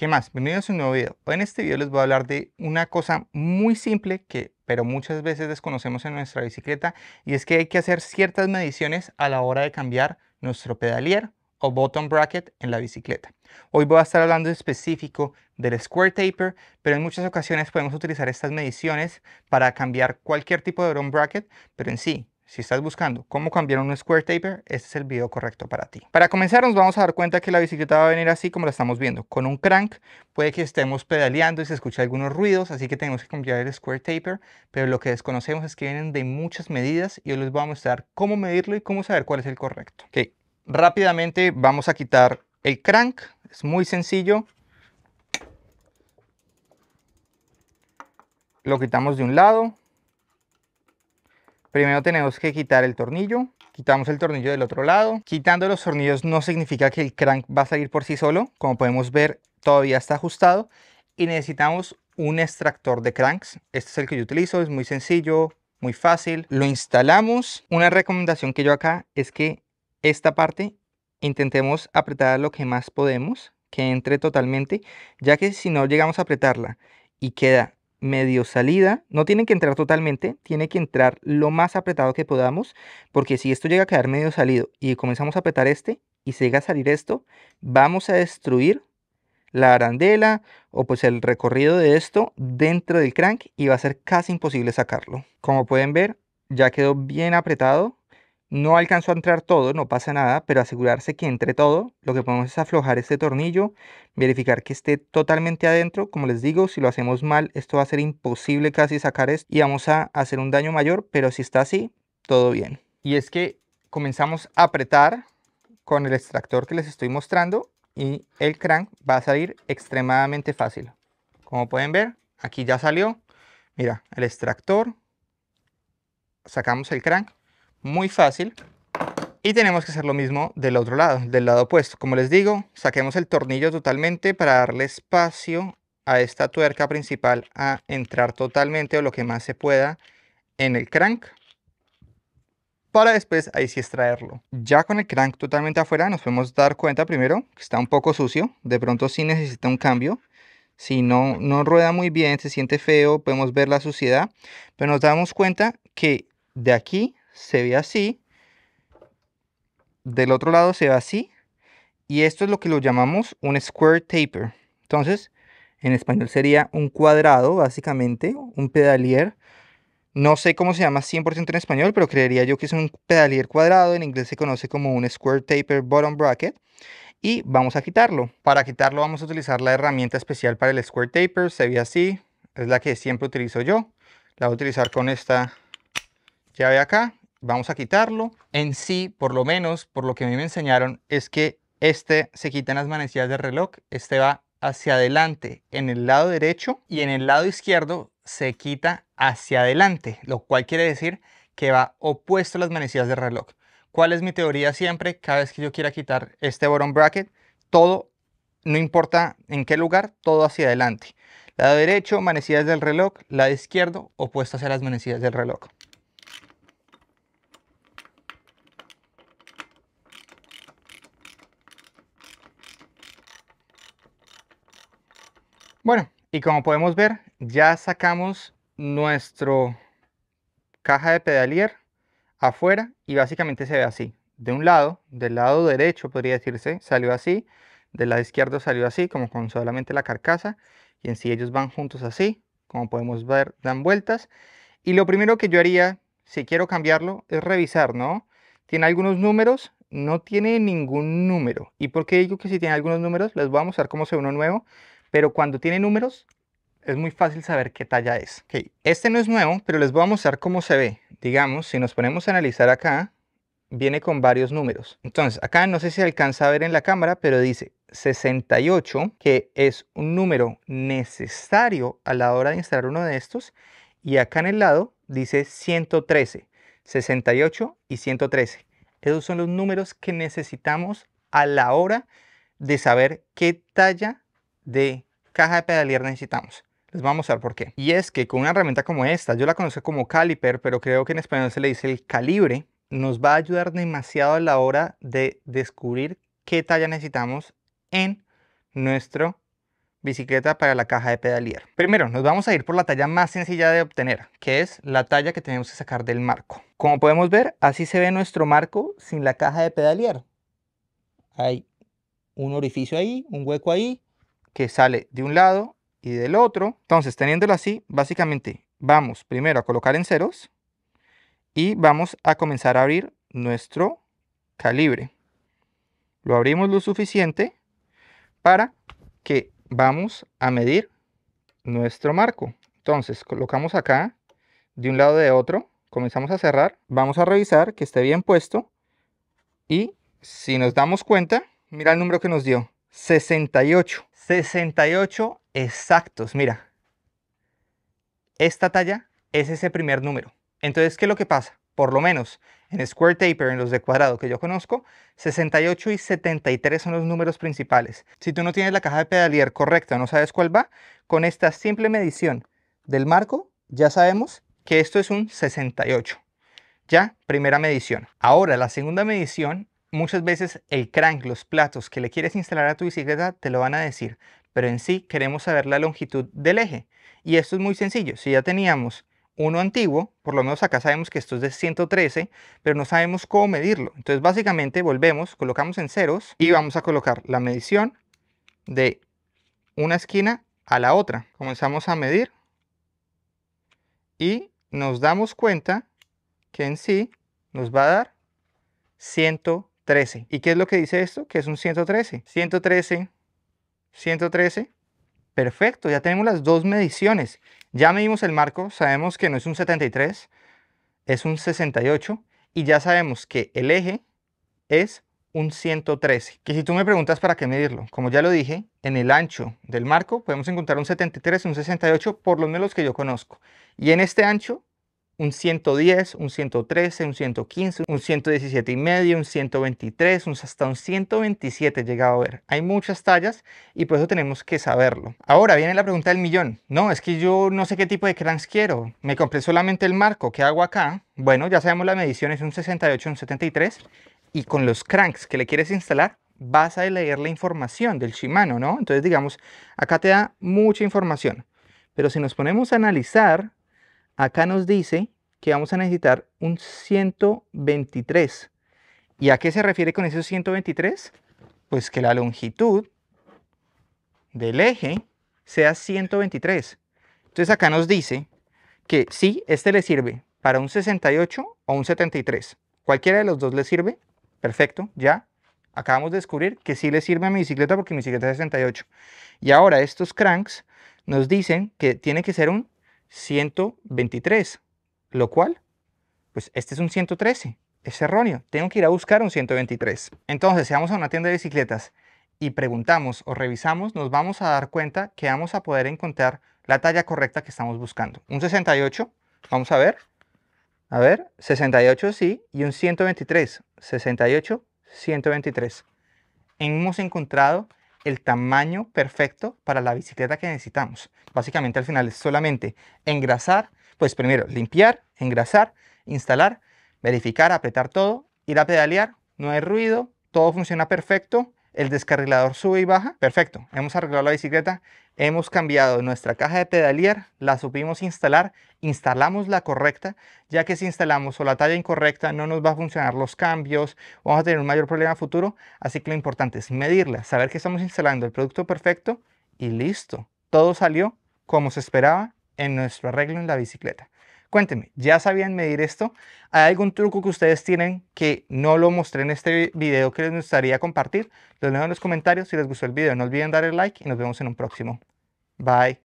¿Qué más? Bienvenidos a un nuevo video. En este video les voy a hablar de una cosa muy simple que pero muchas veces desconocemos en nuestra bicicleta y es que hay que hacer ciertas mediciones a la hora de cambiar nuestro pedalier o bottom bracket en la bicicleta. Hoy voy a estar hablando específico del square taper, pero en muchas ocasiones podemos utilizar estas mediciones para cambiar cualquier tipo de bottom bracket, pero en sí, si estás buscando cómo cambiar un square taper, este es el video correcto para ti. Para comenzar nos vamos a dar cuenta que la bicicleta va a venir así como la estamos viendo, con un crank. Puede que estemos pedaleando y se escuche algunos ruidos, así que tenemos que cambiar el square taper, pero lo que desconocemos es que vienen de muchas medidas y hoy les voy a mostrar cómo medirlo y cómo saber cuál es el correcto. Ok, rápidamente vamos a quitar el crank, es muy sencillo. Lo quitamos de un lado, Primero tenemos que quitar el tornillo, quitamos el tornillo del otro lado. Quitando los tornillos no significa que el crank va a salir por sí solo, como podemos ver todavía está ajustado y necesitamos un extractor de cranks. Este es el que yo utilizo, es muy sencillo, muy fácil. Lo instalamos. Una recomendación que yo acá es que esta parte intentemos apretar lo que más podemos, que entre totalmente, ya que si no llegamos a apretarla y queda medio salida. No tienen que entrar totalmente, tiene que entrar lo más apretado que podamos, porque si esto llega a quedar medio salido y comenzamos a apretar este y se llega a salir esto, vamos a destruir la arandela o pues el recorrido de esto dentro del crank y va a ser casi imposible sacarlo. Como pueden ver, ya quedó bien apretado no alcanzó a entrar todo, no pasa nada, pero asegurarse que entre todo, lo que podemos es aflojar este tornillo, verificar que esté totalmente adentro, como les digo, si lo hacemos mal, esto va a ser imposible casi sacar esto y vamos a hacer un daño mayor, pero si está así, todo bien. Y es que comenzamos a apretar con el extractor que les estoy mostrando y el crank va a salir extremadamente fácil. Como pueden ver, aquí ya salió, mira, el extractor, sacamos el crank muy fácil. Y tenemos que hacer lo mismo del otro lado, del lado opuesto. Como les digo, saquemos el tornillo totalmente para darle espacio a esta tuerca principal a entrar totalmente o lo que más se pueda en el crank para después ahí sí extraerlo. Ya con el crank totalmente afuera nos podemos dar cuenta primero que está un poco sucio, de pronto sí necesita un cambio, si no, no rueda muy bien, se siente feo, podemos ver la suciedad, pero nos damos cuenta que de aquí se ve así, del otro lado se ve así, y esto es lo que lo llamamos un square taper. Entonces, en español sería un cuadrado, básicamente, un pedalier. No sé cómo se llama 100% en español, pero creería yo que es un pedalier cuadrado. En inglés se conoce como un square taper bottom bracket. Y vamos a quitarlo. Para quitarlo vamos a utilizar la herramienta especial para el square taper. Se ve así. Es la que siempre utilizo yo. La voy a utilizar con esta llave acá. Vamos a quitarlo. En sí, por lo menos, por lo que a mí me enseñaron, es que este se quita en las manecillas del reloj, este va hacia adelante en el lado derecho y en el lado izquierdo se quita hacia adelante, lo cual quiere decir que va opuesto a las manecillas del reloj. ¿Cuál es mi teoría siempre? Cada vez que yo quiera quitar este bottom bracket, todo, no importa en qué lugar, todo hacia adelante. Lado derecho, manecillas del reloj, lado izquierdo, opuesto hacia las manecillas del reloj. Bueno, y como podemos ver, ya sacamos nuestro caja de pedalier afuera y básicamente se ve así. De un lado, del lado derecho podría decirse, salió así, del lado izquierdo salió así, como con solamente la carcasa, y en sí ellos van juntos así, como podemos ver, dan vueltas. Y lo primero que yo haría, si quiero cambiarlo, es revisar, ¿no? Tiene algunos números, no tiene ningún número. ¿Y por qué digo que si tiene algunos números? Les voy a mostrar cómo se uno nuevo pero cuando tiene números es muy fácil saber qué talla es. Este no es nuevo, pero les voy a mostrar cómo se ve. Digamos, si nos ponemos a analizar acá, viene con varios números. Entonces, acá no sé si alcanza a ver en la cámara, pero dice 68, que es un número necesario a la hora de instalar uno de estos. Y acá en el lado dice 113, 68 y 113. Esos son los números que necesitamos a la hora de saber qué talla de caja de pedalier necesitamos. Les vamos a mostrar por qué. Y es que con una herramienta como esta, yo la conozco como caliper, pero creo que en español se le dice el calibre, nos va a ayudar demasiado a la hora de descubrir qué talla necesitamos en nuestro bicicleta para la caja de pedalier. Primero, nos vamos a ir por la talla más sencilla de obtener, que es la talla que tenemos que sacar del marco. Como podemos ver, así se ve nuestro marco sin la caja de pedalier. Hay un orificio ahí, un hueco ahí, que sale de un lado y del otro. Entonces, teniéndolo así, básicamente vamos primero a colocar en ceros y vamos a comenzar a abrir nuestro calibre. Lo abrimos lo suficiente para que vamos a medir nuestro marco. Entonces, colocamos acá de un lado de otro, comenzamos a cerrar, vamos a revisar que esté bien puesto y si nos damos cuenta, mira el número que nos dio, 68. 68 exactos. Mira, esta talla es ese primer número. Entonces, ¿qué es lo que pasa? Por lo menos en Square Taper, en los de cuadrado que yo conozco, 68 y 73 son los números principales. Si tú no tienes la caja de pedalier correcta, no sabes cuál va, con esta simple medición del marco ya sabemos que esto es un 68. Ya, primera medición. Ahora, la segunda medición Muchas veces el crank, los platos que le quieres instalar a tu bicicleta te lo van a decir, pero en sí queremos saber la longitud del eje. Y esto es muy sencillo, si ya teníamos uno antiguo, por lo menos acá sabemos que esto es de 113, pero no sabemos cómo medirlo. Entonces básicamente volvemos, colocamos en ceros y vamos a colocar la medición de una esquina a la otra. Comenzamos a medir y nos damos cuenta que en sí nos va a dar 113. 113. ¿Y qué es lo que dice esto? Que es un 113. 113, 113. Perfecto, ya tenemos las dos mediciones. Ya medimos el marco, sabemos que no es un 73, es un 68 y ya sabemos que el eje es un 113. Que si tú me preguntas para qué medirlo, como ya lo dije, en el ancho del marco podemos encontrar un 73, un 68 por lo menos que yo conozco. Y en este ancho un 110, un 113, un 115, un 117 y medio, un 123, un, hasta un 127 llegado a ver. Hay muchas tallas y por eso tenemos que saberlo. Ahora viene la pregunta del millón. No, es que yo no sé qué tipo de cranks quiero. Me compré solamente el marco. ¿Qué hago acá? Bueno, ya sabemos la medición es un 68, un 73 y con los cranks que le quieres instalar vas a leer la información del Shimano, ¿no? Entonces digamos, acá te da mucha información. Pero si nos ponemos a analizar, acá nos dice que vamos a necesitar un 123. ¿Y a qué se refiere con ese 123? Pues que la longitud del eje sea 123. Entonces acá nos dice que sí, este le sirve para un 68 o un 73. Cualquiera de los dos le sirve. Perfecto, ya acabamos de descubrir que sí le sirve a mi bicicleta porque mi bicicleta es 68. Y ahora estos cranks nos dicen que tiene que ser un 123, lo cual, pues este es un 113, es erróneo, tengo que ir a buscar un 123. Entonces, si vamos a una tienda de bicicletas y preguntamos o revisamos, nos vamos a dar cuenta que vamos a poder encontrar la talla correcta que estamos buscando. Un 68, vamos a ver, a ver, 68 sí, y un 123, 68, 123. Hemos encontrado el tamaño perfecto para la bicicleta que necesitamos. Básicamente al final es solamente engrasar, pues primero limpiar, engrasar, instalar, verificar, apretar todo, ir a pedalear, no hay ruido, todo funciona perfecto el descarrilador sube y baja, perfecto, hemos arreglado la bicicleta, hemos cambiado nuestra caja de pedalier, la supimos instalar, instalamos la correcta, ya que si instalamos o la talla incorrecta no nos va a funcionar los cambios, vamos a tener un mayor problema futuro, así que lo importante es medirla, saber que estamos instalando el producto perfecto y listo, todo salió como se esperaba en nuestro arreglo en la bicicleta. Cuéntenme, ¿ya sabían medir esto? ¿Hay algún truco que ustedes tienen que no lo mostré en este video que les gustaría compartir? Los leo en los comentarios si les gustó el video. No olviden dar el like y nos vemos en un próximo. Bye.